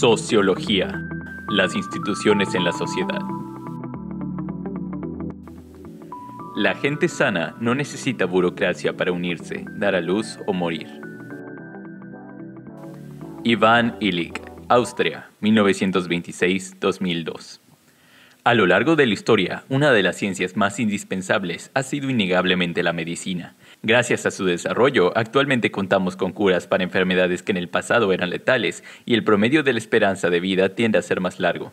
Sociología. Las instituciones en la sociedad. La gente sana no necesita burocracia para unirse, dar a luz o morir. Iván Illich, Austria, 1926-2002. A lo largo de la historia, una de las ciencias más indispensables ha sido innegablemente la medicina, Gracias a su desarrollo, actualmente contamos con curas para enfermedades que en el pasado eran letales y el promedio de la esperanza de vida tiende a ser más largo.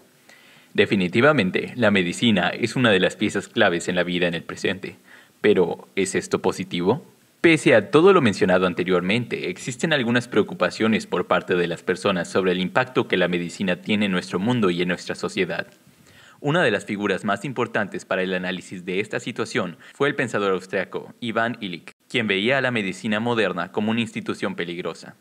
Definitivamente, la medicina es una de las piezas claves en la vida en el presente. Pero, ¿es esto positivo? Pese a todo lo mencionado anteriormente, existen algunas preocupaciones por parte de las personas sobre el impacto que la medicina tiene en nuestro mundo y en nuestra sociedad. Una de las figuras más importantes para el análisis de esta situación fue el pensador austriaco Ivan Illich, quien veía a la medicina moderna como una institución peligrosa.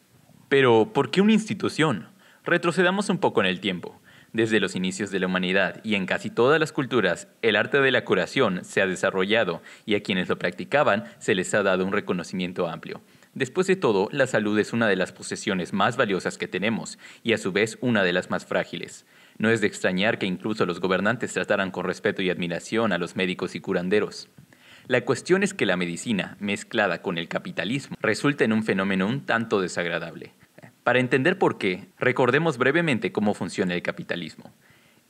Pero, ¿por qué una institución? Retrocedamos un poco en el tiempo. Desde los inicios de la humanidad y en casi todas las culturas, el arte de la curación se ha desarrollado y a quienes lo practicaban se les ha dado un reconocimiento amplio. Después de todo, la salud es una de las posesiones más valiosas que tenemos y a su vez una de las más frágiles. No es de extrañar que incluso los gobernantes trataran con respeto y admiración a los médicos y curanderos. La cuestión es que la medicina, mezclada con el capitalismo, resulta en un fenómeno un tanto desagradable. Para entender por qué, recordemos brevemente cómo funciona el capitalismo.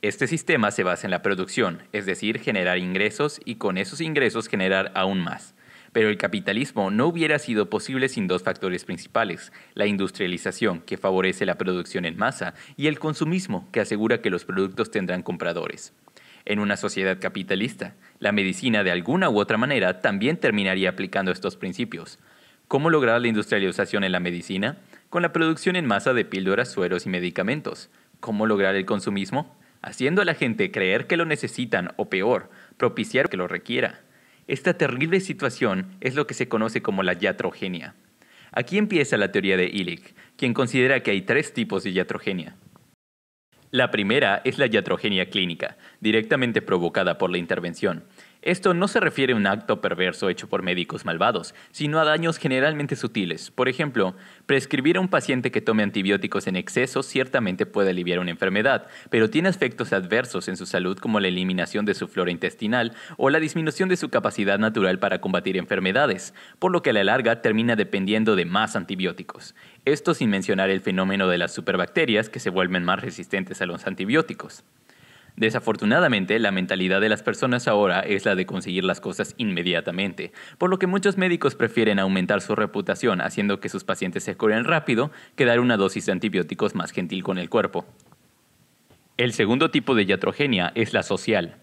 Este sistema se basa en la producción, es decir, generar ingresos y con esos ingresos generar aún más. Pero el capitalismo no hubiera sido posible sin dos factores principales, la industrialización, que favorece la producción en masa, y el consumismo, que asegura que los productos tendrán compradores. En una sociedad capitalista, la medicina de alguna u otra manera también terminaría aplicando estos principios. ¿Cómo lograr la industrialización en la medicina? Con la producción en masa de píldoras, sueros y medicamentos. ¿Cómo lograr el consumismo? Haciendo a la gente creer que lo necesitan o peor, propiciar que lo requiera. Esta terrible situación es lo que se conoce como la iatrogenia. Aquí empieza la teoría de Illich, quien considera que hay tres tipos de iatrogenia. La primera es la iatrogenia clínica, directamente provocada por la intervención. Esto no se refiere a un acto perverso hecho por médicos malvados, sino a daños generalmente sutiles. Por ejemplo, prescribir a un paciente que tome antibióticos en exceso ciertamente puede aliviar una enfermedad, pero tiene efectos adversos en su salud como la eliminación de su flora intestinal o la disminución de su capacidad natural para combatir enfermedades, por lo que a la larga termina dependiendo de más antibióticos. Esto sin mencionar el fenómeno de las superbacterias que se vuelven más resistentes a los antibióticos. Desafortunadamente, la mentalidad de las personas ahora es la de conseguir las cosas inmediatamente, por lo que muchos médicos prefieren aumentar su reputación haciendo que sus pacientes se curen rápido que dar una dosis de antibióticos más gentil con el cuerpo. El segundo tipo de iatrogenia es la social.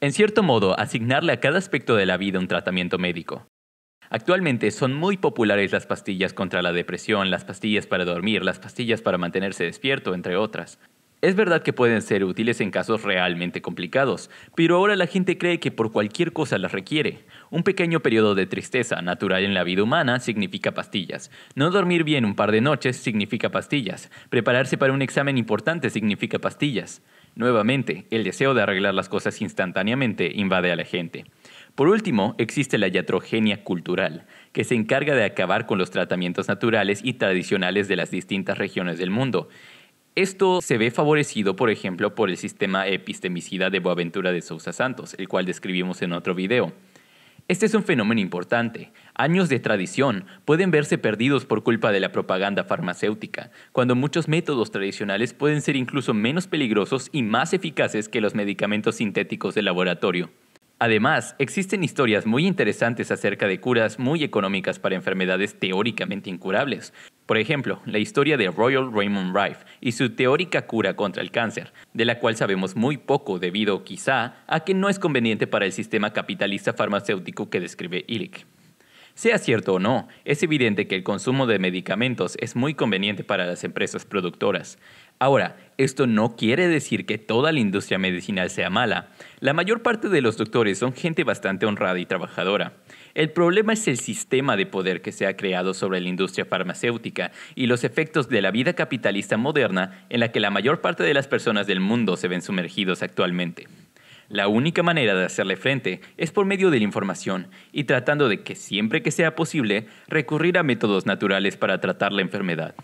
En cierto modo, asignarle a cada aspecto de la vida un tratamiento médico. Actualmente son muy populares las pastillas contra la depresión, las pastillas para dormir, las pastillas para mantenerse despierto, entre otras. Es verdad que pueden ser útiles en casos realmente complicados, pero ahora la gente cree que por cualquier cosa las requiere. Un pequeño periodo de tristeza natural en la vida humana significa pastillas. No dormir bien un par de noches significa pastillas. Prepararse para un examen importante significa pastillas. Nuevamente, el deseo de arreglar las cosas instantáneamente invade a la gente. Por último, existe la iatrogenia cultural, que se encarga de acabar con los tratamientos naturales y tradicionales de las distintas regiones del mundo esto se ve favorecido, por ejemplo, por el sistema epistemicida de Boaventura de Sousa Santos, el cual describimos en otro video. Este es un fenómeno importante. Años de tradición pueden verse perdidos por culpa de la propaganda farmacéutica, cuando muchos métodos tradicionales pueden ser incluso menos peligrosos y más eficaces que los medicamentos sintéticos de laboratorio. Además, existen historias muy interesantes acerca de curas muy económicas para enfermedades teóricamente incurables, por ejemplo, la historia de Royal Raymond Rife y su teórica cura contra el cáncer, de la cual sabemos muy poco debido quizá a que no es conveniente para el sistema capitalista farmacéutico que describe Illich. Sea cierto o no, es evidente que el consumo de medicamentos es muy conveniente para las empresas productoras, Ahora, esto no quiere decir que toda la industria medicinal sea mala. La mayor parte de los doctores son gente bastante honrada y trabajadora. El problema es el sistema de poder que se ha creado sobre la industria farmacéutica y los efectos de la vida capitalista moderna en la que la mayor parte de las personas del mundo se ven sumergidos actualmente. La única manera de hacerle frente es por medio de la información y tratando de que siempre que sea posible recurrir a métodos naturales para tratar la enfermedad.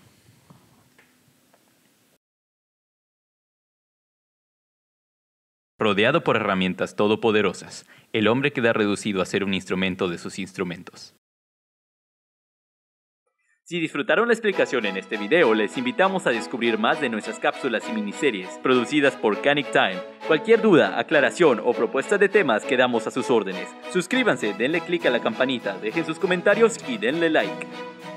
Rodeado por herramientas todopoderosas, el hombre queda reducido a ser un instrumento de sus instrumentos. Si disfrutaron la explicación en este video, les invitamos a descubrir más de nuestras cápsulas y miniseries producidas por Canic Time. Cualquier duda, aclaración o propuesta de temas quedamos a sus órdenes. Suscríbanse, denle click a la campanita, dejen sus comentarios y denle like.